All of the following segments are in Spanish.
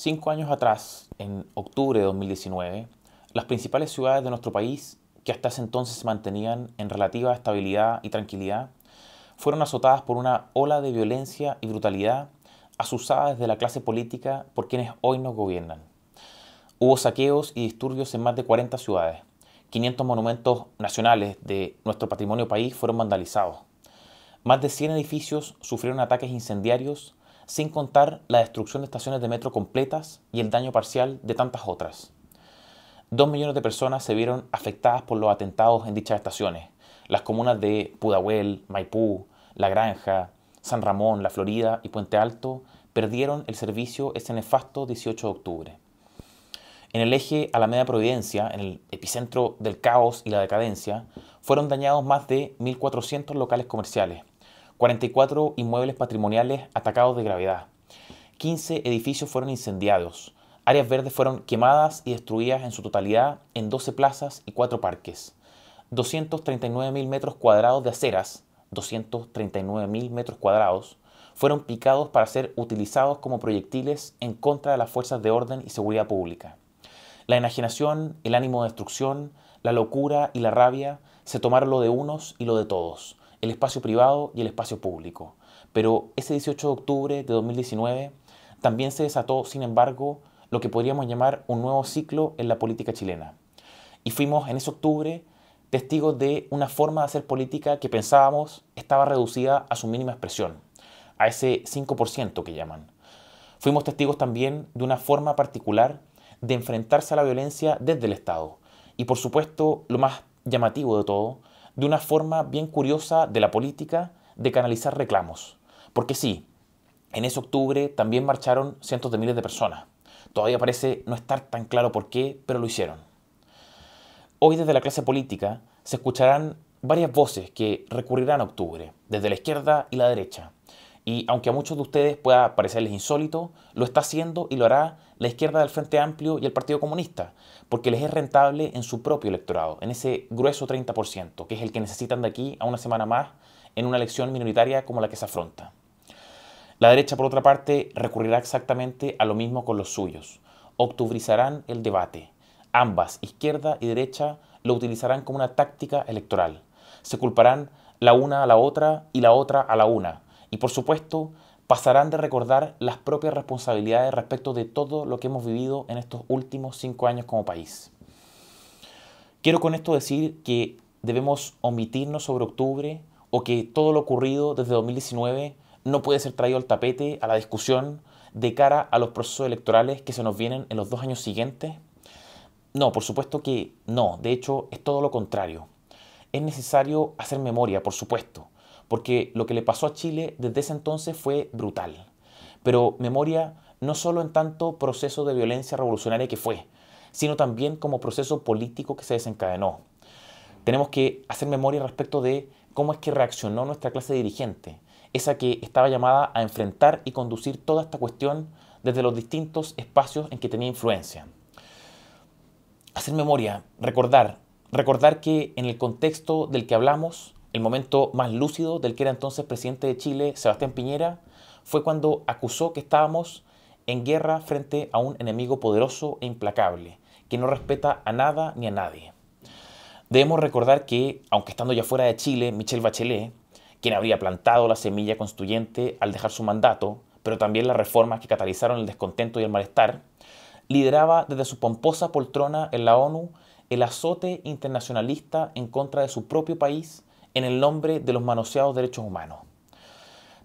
Cinco años atrás, en octubre de 2019, las principales ciudades de nuestro país, que hasta ese entonces se mantenían en relativa estabilidad y tranquilidad, fueron azotadas por una ola de violencia y brutalidad asusada desde la clase política por quienes hoy nos gobiernan. Hubo saqueos y disturbios en más de 40 ciudades. 500 monumentos nacionales de nuestro patrimonio país fueron vandalizados. Más de 100 edificios sufrieron ataques incendiarios sin contar la destrucción de estaciones de metro completas y el daño parcial de tantas otras. Dos millones de personas se vieron afectadas por los atentados en dichas estaciones. Las comunas de Pudahuel, Maipú, La Granja, San Ramón, La Florida y Puente Alto perdieron el servicio ese nefasto 18 de octubre. En el eje Alameda Providencia, en el epicentro del caos y la decadencia, fueron dañados más de 1.400 locales comerciales, 44 inmuebles patrimoniales atacados de gravedad. 15 edificios fueron incendiados. Áreas verdes fueron quemadas y destruidas en su totalidad en 12 plazas y 4 parques. 239.000 metros cuadrados de aceras, 239.000 metros cuadrados, fueron picados para ser utilizados como proyectiles en contra de las fuerzas de orden y seguridad pública. La enajenación, el ánimo de destrucción, la locura y la rabia se tomaron lo de unos y lo de todos el espacio privado y el espacio público. Pero ese 18 de octubre de 2019 también se desató, sin embargo, lo que podríamos llamar un nuevo ciclo en la política chilena. Y fuimos en ese octubre testigos de una forma de hacer política que pensábamos estaba reducida a su mínima expresión, a ese 5% que llaman. Fuimos testigos también de una forma particular de enfrentarse a la violencia desde el Estado. Y por supuesto, lo más llamativo de todo de una forma bien curiosa de la política de canalizar reclamos. Porque sí, en ese octubre también marcharon cientos de miles de personas. Todavía parece no estar tan claro por qué, pero lo hicieron. Hoy desde la clase política se escucharán varias voces que recurrirán a octubre, desde la izquierda y la derecha. Y aunque a muchos de ustedes pueda parecerles insólito, lo está haciendo y lo hará la izquierda del Frente Amplio y el Partido Comunista, porque les es rentable en su propio electorado, en ese grueso 30%, que es el que necesitan de aquí a una semana más en una elección minoritaria como la que se afronta. La derecha, por otra parte, recurrirá exactamente a lo mismo con los suyos. Octubrizarán el debate. Ambas, izquierda y derecha, lo utilizarán como una táctica electoral. Se culparán la una a la otra y la otra a la una. Y por supuesto, pasarán de recordar las propias responsabilidades respecto de todo lo que hemos vivido en estos últimos cinco años como país. Quiero con esto decir que debemos omitirnos sobre octubre o que todo lo ocurrido desde 2019 no puede ser traído al tapete, a la discusión, de cara a los procesos electorales que se nos vienen en los dos años siguientes. No, por supuesto que no, de hecho es todo lo contrario. Es necesario hacer memoria, por supuesto, porque lo que le pasó a Chile desde ese entonces fue brutal. Pero memoria no solo en tanto proceso de violencia revolucionaria que fue, sino también como proceso político que se desencadenó. Tenemos que hacer memoria respecto de cómo es que reaccionó nuestra clase dirigente, esa que estaba llamada a enfrentar y conducir toda esta cuestión desde los distintos espacios en que tenía influencia. Hacer memoria, recordar, recordar que en el contexto del que hablamos, el momento más lúcido del que era entonces presidente de Chile, Sebastián Piñera, fue cuando acusó que estábamos en guerra frente a un enemigo poderoso e implacable, que no respeta a nada ni a nadie. Debemos recordar que, aunque estando ya fuera de Chile, Michel Bachelet, quien había plantado la semilla constituyente al dejar su mandato, pero también las reformas que catalizaron el descontento y el malestar, lideraba desde su pomposa poltrona en la ONU el azote internacionalista en contra de su propio país en el nombre de los manoseados derechos humanos.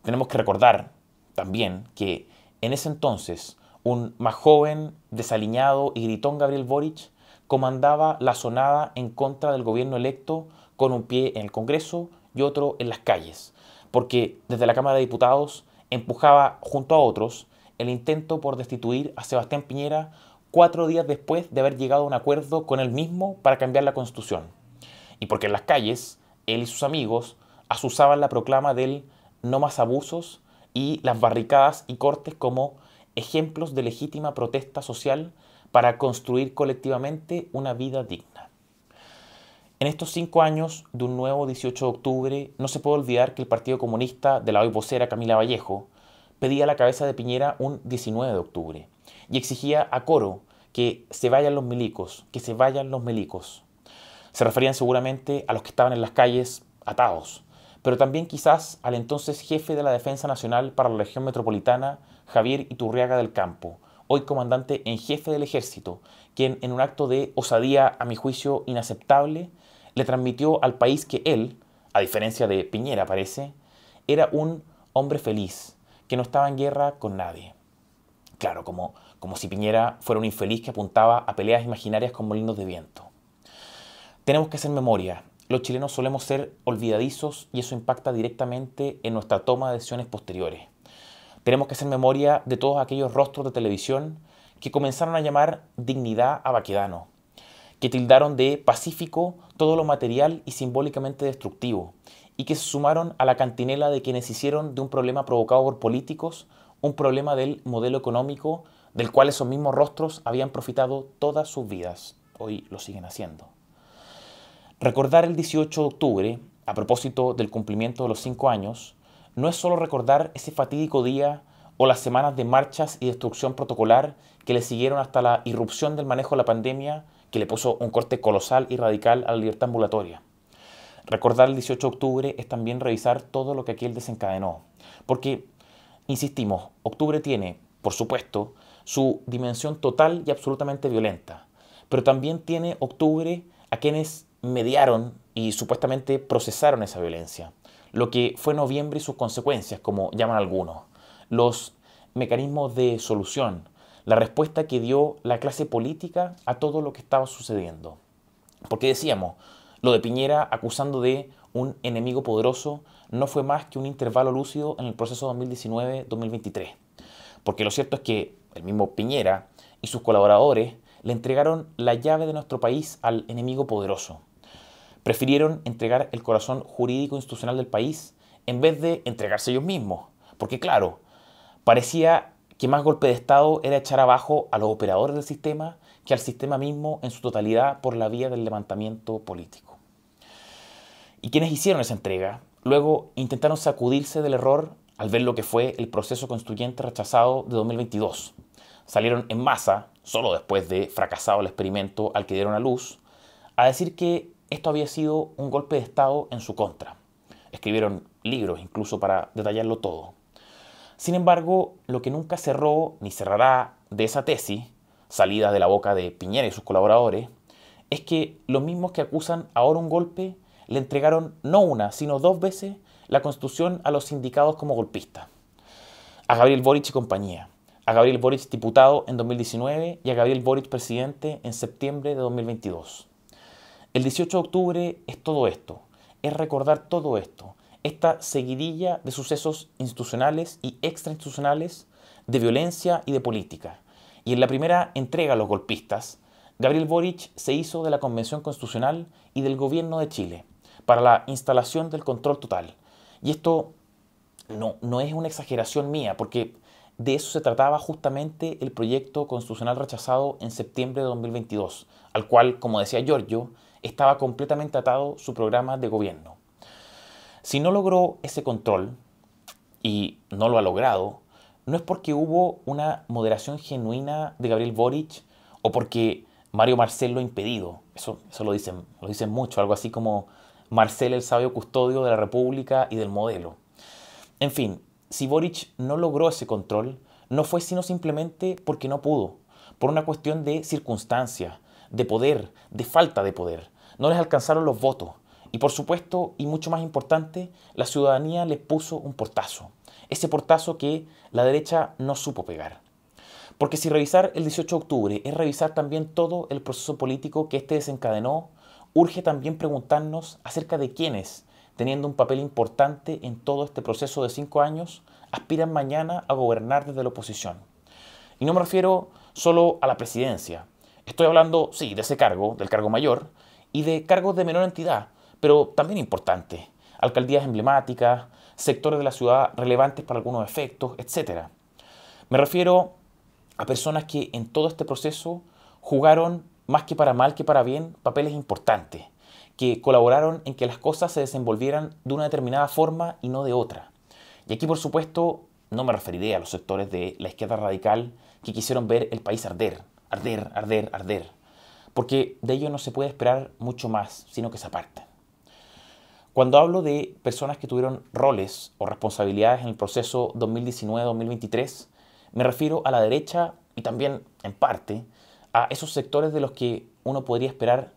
Tenemos que recordar también que en ese entonces un más joven, desaliñado y gritón Gabriel Boric comandaba la sonada en contra del gobierno electo con un pie en el Congreso y otro en las calles, porque desde la Cámara de Diputados empujaba junto a otros el intento por destituir a Sebastián Piñera cuatro días después de haber llegado a un acuerdo con él mismo para cambiar la Constitución. Y porque en las calles él y sus amigos asusaban la proclama del no más abusos y las barricadas y cortes como ejemplos de legítima protesta social para construir colectivamente una vida digna. En estos cinco años de un nuevo 18 de octubre, no se puede olvidar que el Partido Comunista de la hoy vocera Camila Vallejo pedía la cabeza de Piñera un 19 de octubre y exigía a coro que se vayan los milicos, que se vayan los milicos. Se referían seguramente a los que estaban en las calles atados, pero también quizás al entonces jefe de la Defensa Nacional para la región metropolitana, Javier Iturriaga del Campo, hoy comandante en jefe del ejército, quien en un acto de osadía, a mi juicio, inaceptable, le transmitió al país que él, a diferencia de Piñera parece, era un hombre feliz, que no estaba en guerra con nadie. Claro, como, como si Piñera fuera un infeliz que apuntaba a peleas imaginarias con molinos de viento. Tenemos que hacer memoria. Los chilenos solemos ser olvidadizos y eso impacta directamente en nuestra toma de decisiones posteriores. Tenemos que hacer memoria de todos aquellos rostros de televisión que comenzaron a llamar dignidad a Baquedano, que tildaron de pacífico todo lo material y simbólicamente destructivo, y que se sumaron a la cantinela de quienes hicieron de un problema provocado por políticos un problema del modelo económico del cual esos mismos rostros habían profitado todas sus vidas. Hoy lo siguen haciendo. Recordar el 18 de octubre, a propósito del cumplimiento de los cinco años, no es solo recordar ese fatídico día o las semanas de marchas y destrucción protocolar que le siguieron hasta la irrupción del manejo de la pandemia que le puso un corte colosal y radical a la libertad ambulatoria. Recordar el 18 de octubre es también revisar todo lo que aquel desencadenó, porque, insistimos, octubre tiene, por supuesto, su dimensión total y absolutamente violenta, pero también tiene octubre a quienes mediaron y supuestamente procesaron esa violencia, lo que fue noviembre y sus consecuencias, como llaman algunos, los mecanismos de solución, la respuesta que dio la clase política a todo lo que estaba sucediendo. Porque decíamos, lo de Piñera acusando de un enemigo poderoso no fue más que un intervalo lúcido en el proceso 2019-2023. Porque lo cierto es que el mismo Piñera y sus colaboradores le entregaron la llave de nuestro país al enemigo poderoso. Prefirieron entregar el corazón jurídico institucional del país en vez de entregarse ellos mismos. Porque claro, parecía que más golpe de Estado era echar abajo a los operadores del sistema que al sistema mismo en su totalidad por la vía del levantamiento político. Y quienes hicieron esa entrega, luego intentaron sacudirse del error al ver lo que fue el proceso constituyente rechazado de 2022. Salieron en masa, solo después de fracasado el experimento al que dieron a luz, a decir que esto había sido un golpe de Estado en su contra. Escribieron libros incluso para detallarlo todo. Sin embargo, lo que nunca cerró ni cerrará de esa tesis, salida de la boca de Piñera y sus colaboradores, es que los mismos que acusan ahora un golpe le entregaron no una, sino dos veces la Constitución a los sindicados como golpistas. A Gabriel Boric y compañía. A Gabriel Boric diputado en 2019 y a Gabriel Boric presidente en septiembre de 2022. El 18 de octubre es todo esto, es recordar todo esto, esta seguidilla de sucesos institucionales y extrainstitucionales de violencia y de política. Y en la primera entrega a los golpistas, Gabriel Boric se hizo de la Convención Constitucional y del Gobierno de Chile para la instalación del control total. Y esto no, no es una exageración mía, porque de eso se trataba justamente el proyecto constitucional rechazado en septiembre de 2022, al cual, como decía Giorgio, estaba completamente atado su programa de gobierno. Si no logró ese control, y no lo ha logrado, no es porque hubo una moderación genuina de Gabriel Boric o porque Mario Marcel lo ha impedido. Eso, eso lo, dicen, lo dicen mucho, algo así como Marcel el sabio custodio de la República y del modelo. En fin, si Boric no logró ese control, no fue sino simplemente porque no pudo, por una cuestión de circunstancia, de poder, de falta de poder no les alcanzaron los votos. Y por supuesto, y mucho más importante, la ciudadanía les puso un portazo. Ese portazo que la derecha no supo pegar. Porque si revisar el 18 de octubre es revisar también todo el proceso político que este desencadenó, urge también preguntarnos acerca de quiénes, teniendo un papel importante en todo este proceso de cinco años, aspiran mañana a gobernar desde la oposición. Y no me refiero solo a la presidencia. Estoy hablando, sí, de ese cargo, del cargo mayor, y de cargos de menor entidad, pero también importantes, alcaldías emblemáticas, sectores de la ciudad relevantes para algunos efectos, etc. Me refiero a personas que en todo este proceso jugaron, más que para mal que para bien, papeles importantes, que colaboraron en que las cosas se desenvolvieran de una determinada forma y no de otra. Y aquí, por supuesto, no me referiré a los sectores de la izquierda radical que quisieron ver el país arder, arder, arder, arder porque de ello no se puede esperar mucho más, sino que se aparten. Cuando hablo de personas que tuvieron roles o responsabilidades en el proceso 2019-2023, me refiero a la derecha y también, en parte, a esos sectores de los que uno podría esperar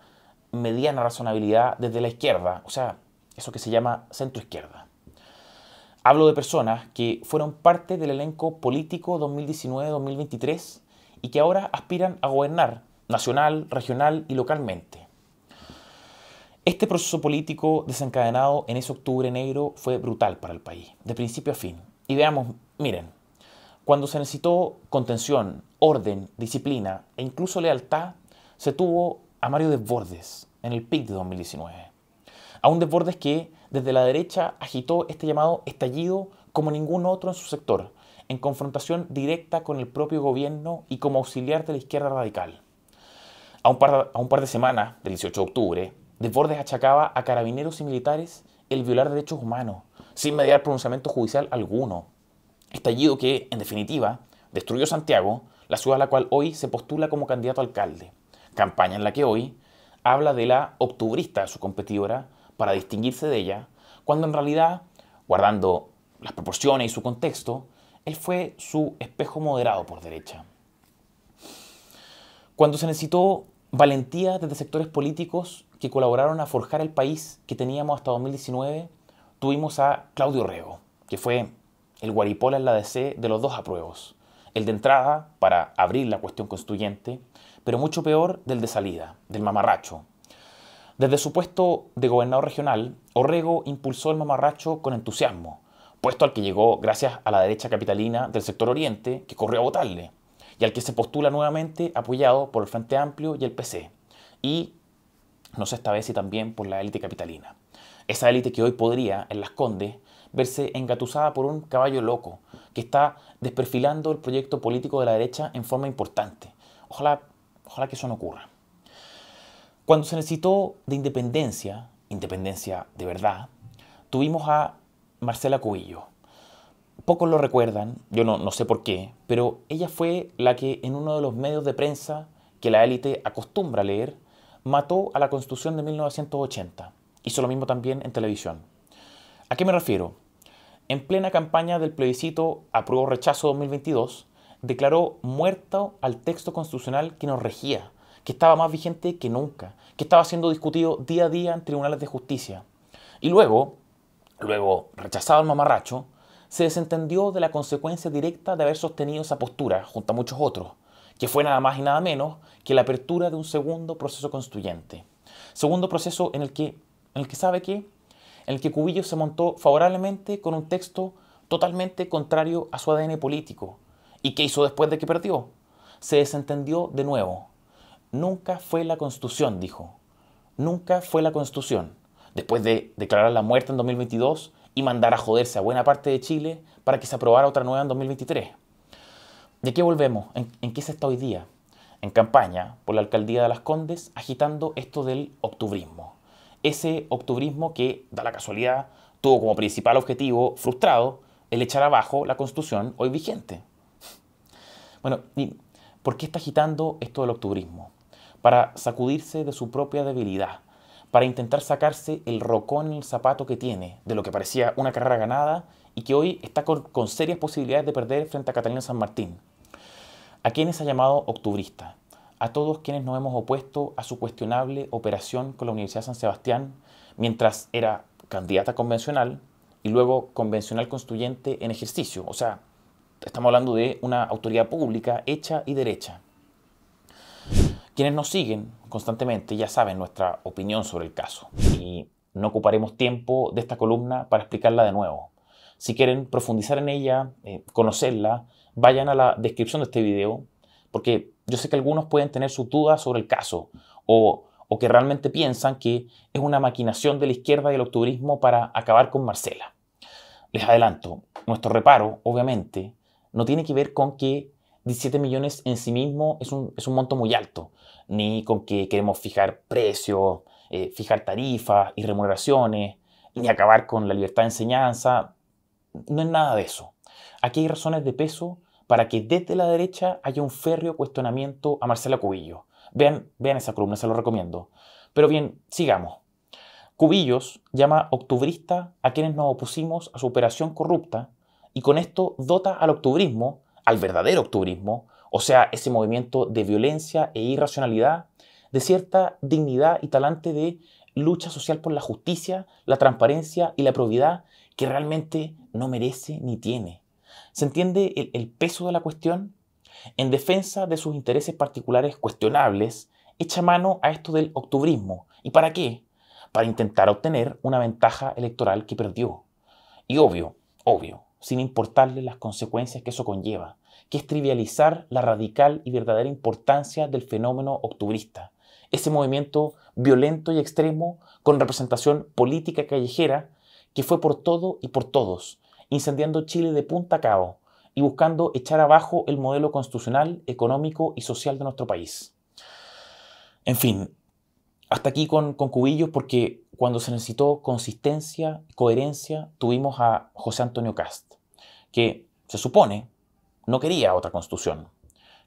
mediana razonabilidad desde la izquierda, o sea, eso que se llama centroizquierda. Hablo de personas que fueron parte del elenco político 2019-2023 y que ahora aspiran a gobernar nacional, regional y localmente. Este proceso político desencadenado en ese octubre negro fue brutal para el país, de principio a fin. Y veamos, miren, cuando se necesitó contención, orden, disciplina e incluso lealtad, se tuvo a Mario Desbordes en el PIC de 2019. A un Desbordes que desde la derecha agitó este llamado estallido como ningún otro en su sector, en confrontación directa con el propio gobierno y como auxiliar de la izquierda radical. A un, par, de semanas del 18 de octubre, Desbordes achacaba a carabineros y militares el violar derechos humanos, sin mediar pronunciamiento judicial alguno. Estallido que, en definitiva, destruyó Santiago, la ciudad a la cual hoy se postula como candidato a alcalde. Campaña en la que hoy habla de la octubrista, su competidora, para distinguirse de ella, cuando en realidad, guardando las proporciones y su contexto, él fue su espejo moderado por derecha. Cuando se necesitó valentía desde sectores políticos que colaboraron a forjar el país que teníamos hasta 2019, tuvimos a Claudio Orrego, que fue el guaripola en la DC de los dos apruebos. El de entrada, para abrir la cuestión constituyente, pero mucho peor del de salida, del mamarracho. Desde su puesto de gobernador regional, Orrego impulsó el mamarracho con entusiasmo, puesto al que llegó gracias a la derecha capitalina del sector oriente que corrió a votarle y al que se postula nuevamente apoyado por el Frente Amplio y el PC, y no sé esta vez si también por la élite capitalina. Esa élite que hoy podría, en Las Condes, verse engatusada por un caballo loco que está desperfilando el proyecto político de la derecha en forma importante. Ojalá, ojalá que eso no ocurra. Cuando se necesitó de independencia, independencia de verdad, tuvimos a Marcela Cubillo, pocos lo recuerdan, yo no, no sé por qué, pero ella fue la que en uno de los medios de prensa que la élite acostumbra a leer, mató a la Constitución de 1980. Hizo lo mismo también en televisión. ¿A qué me refiero? En plena campaña del plebiscito Aprobó Rechazo 2022, declaró muerto al texto constitucional que nos regía, que estaba más vigente que nunca, que estaba siendo discutido día a día en tribunales de justicia. Y luego, luego rechazado el mamarracho, se desentendió de la consecuencia directa de haber sostenido esa postura, junto a muchos otros, que fue nada más y nada menos que la apertura de un segundo proceso constituyente. Segundo proceso en el que, en el que sabe que, en el que Cubillo se montó favorablemente con un texto totalmente contrario a su ADN político. ¿Y qué hizo después de que perdió? Se desentendió de nuevo. Nunca fue la constitución, dijo. Nunca fue la constitución. Después de declarar la muerte en 2022, y mandar a joderse a buena parte de Chile para que se aprobara otra nueva en 2023. ¿De qué volvemos? ¿En, qué se está hoy día? En campaña por la alcaldía de Las Condes agitando esto del octubrismo. Ese octubrismo que, da la casualidad, tuvo como principal objetivo frustrado el echar abajo la constitución hoy vigente. Bueno, por qué está agitando esto del octubrismo? Para sacudirse de su propia debilidad, para intentar sacarse el rocón en el zapato que tiene de lo que parecía una carrera ganada y que hoy está con, serias posibilidades de perder frente a Catalina San Martín. ¿A quienes ha llamado octubrista, A todos quienes nos hemos opuesto a su cuestionable operación con la Universidad de San Sebastián mientras era candidata convencional y luego convencional constituyente en ejercicio. O sea, estamos hablando de una autoridad pública hecha y derecha. Quienes nos siguen constantemente ya saben nuestra opinión sobre el caso y no ocuparemos tiempo de esta columna para explicarla de nuevo. Si quieren profundizar en ella, eh, conocerla, vayan a la descripción de este video porque yo sé que algunos pueden tener sus dudas sobre el caso o, o que realmente piensan que es una maquinación de la izquierda y el octubrismo para acabar con Marcela. Les adelanto, nuestro reparo, obviamente, no tiene que ver con que 17 millones en sí mismo es un, monto muy alto, ni con que queremos fijar precios, eh, fijar tarifas y remuneraciones, ni acabar con la libertad de enseñanza. No es nada de eso. Aquí hay razones de peso para que desde la derecha haya un férreo cuestionamiento a Marcela Cubillo. Vean, vean esa columna, se lo recomiendo. Pero bien, sigamos. Cubillos llama octubrista a quienes nos opusimos a su operación corrupta y con esto dota al octubrismo al verdadero octubrismo, o sea, ese movimiento de violencia e irracionalidad, de cierta dignidad y talante de lucha social por la justicia, la transparencia y la probidad que realmente no merece ni tiene. ¿Se entiende el, peso de la cuestión? En defensa de sus intereses particulares cuestionables, echa mano a esto del octubrismo. ¿Y para qué? Para intentar obtener una ventaja electoral que perdió. Y obvio, obvio, sin importarle las consecuencias que eso conlleva, que es trivializar la radical y verdadera importancia del fenómeno octubrista, ese movimiento violento y extremo con representación política callejera que fue por todo y por todos, incendiando Chile de punta a cabo y buscando echar abajo el modelo constitucional, económico y social de nuestro país. En fin, hasta aquí con, con Cubillos porque cuando se necesitó consistencia, coherencia, tuvimos a José Antonio Cast, que se supone no quería otra constitución,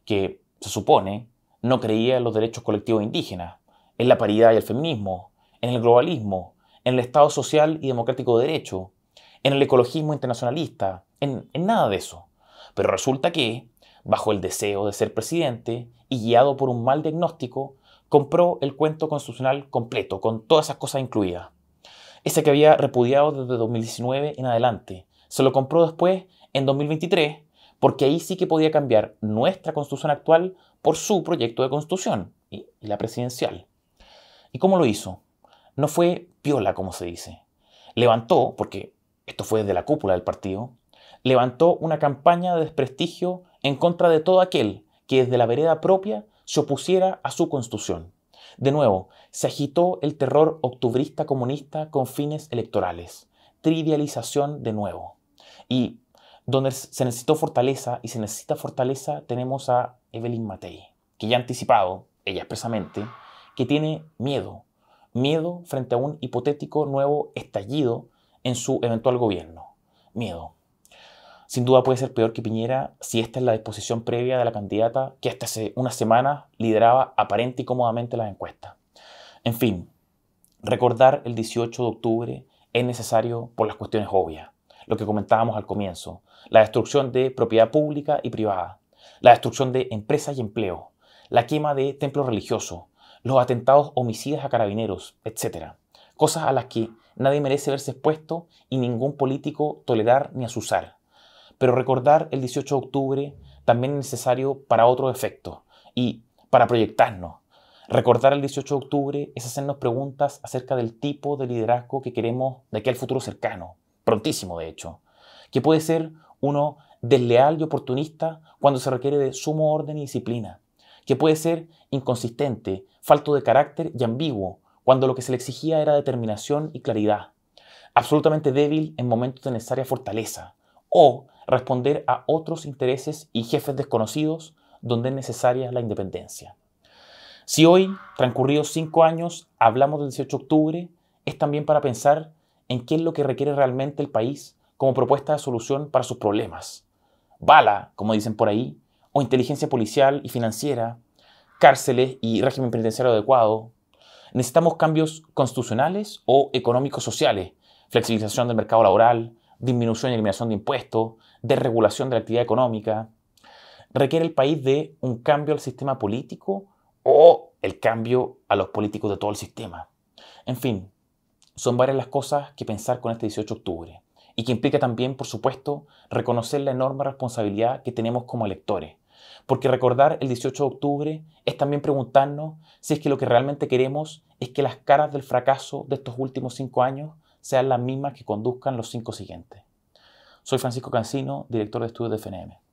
que se supone no creía en los derechos colectivos indígenas, en la paridad y el feminismo, en el globalismo, en el Estado social y democrático de derecho, en el ecologismo internacionalista, en nada de eso. Pero resulta que, bajo el deseo de ser presidente y guiado por un mal diagnóstico, compró el cuento constitucional completo, con todas esas cosas incluidas. Ese que había repudiado desde 2019 en adelante. Se lo compró después, en 2023, porque ahí sí que podía cambiar nuestra constitución actual por su proyecto de constitución, y la presidencial. ¿Y cómo lo hizo? No fue piola, como se dice. Levantó, porque esto fue desde la cúpula del partido, levantó una campaña de desprestigio en contra de todo aquel que desde la vereda propia se opusiera a su constitución. De nuevo, se agitó el terror octubrista comunista con fines electorales. Trivialización de nuevo. Y donde se necesitó fortaleza y se necesita fortaleza tenemos a Evelyn Matei, que ya ha anticipado, ella expresamente, que tiene miedo, miedo frente a un hipotético nuevo estallido en su eventual gobierno. Miedo sin duda puede ser peor que Piñera si esta es la disposición previa de la candidata que hasta hace unas semanas lideraba aparente y cómodamente las encuestas. En fin, recordar el 18 de octubre es necesario por las cuestiones obvias, lo que comentábamos al comienzo, la destrucción de propiedad pública y privada, la destrucción de empresas y empleos, la quema de templos religiosos, los atentados homicidas a carabineros, etc. Cosas a las que nadie merece verse expuesto y ningún político tolerar ni asusar. Pero recordar el 18 de octubre también es necesario para otro efecto y para proyectarnos. Recordar el 18 de octubre es hacernos preguntas acerca del tipo de liderazgo que queremos de aquí al futuro cercano, prontísimo de hecho, que puede ser uno desleal y oportunista cuando se requiere de sumo orden y disciplina, que puede ser inconsistente, falto de carácter y ambiguo cuando lo que se le exigía era determinación y claridad, absolutamente débil en momentos de necesaria fortaleza, o responder a otros intereses y jefes desconocidos donde es necesaria la independencia. Si hoy, transcurridos cinco años, hablamos del 18 de octubre, es también para pensar en qué es lo que requiere realmente el país como propuesta de solución para sus problemas. Bala, como dicen por ahí, o inteligencia policial y financiera, cárceles y régimen penitenciario adecuado. Necesitamos cambios constitucionales o económicos sociales, flexibilización del mercado laboral, disminución y eliminación de impuestos, regulación de la actividad económica, requiere el país de un cambio al sistema político o el cambio a los políticos de todo el sistema. En fin, son varias las cosas que pensar con este 18 de octubre y que implica también, por supuesto, reconocer la enorme responsabilidad que tenemos como electores. Porque recordar el 18 de octubre es también preguntarnos si es que lo que realmente queremos es que las caras del fracaso de estos últimos cinco años sean las mismas que conduzcan los cinco siguientes. Soy Francisco Cancino, director de estudios de FNM.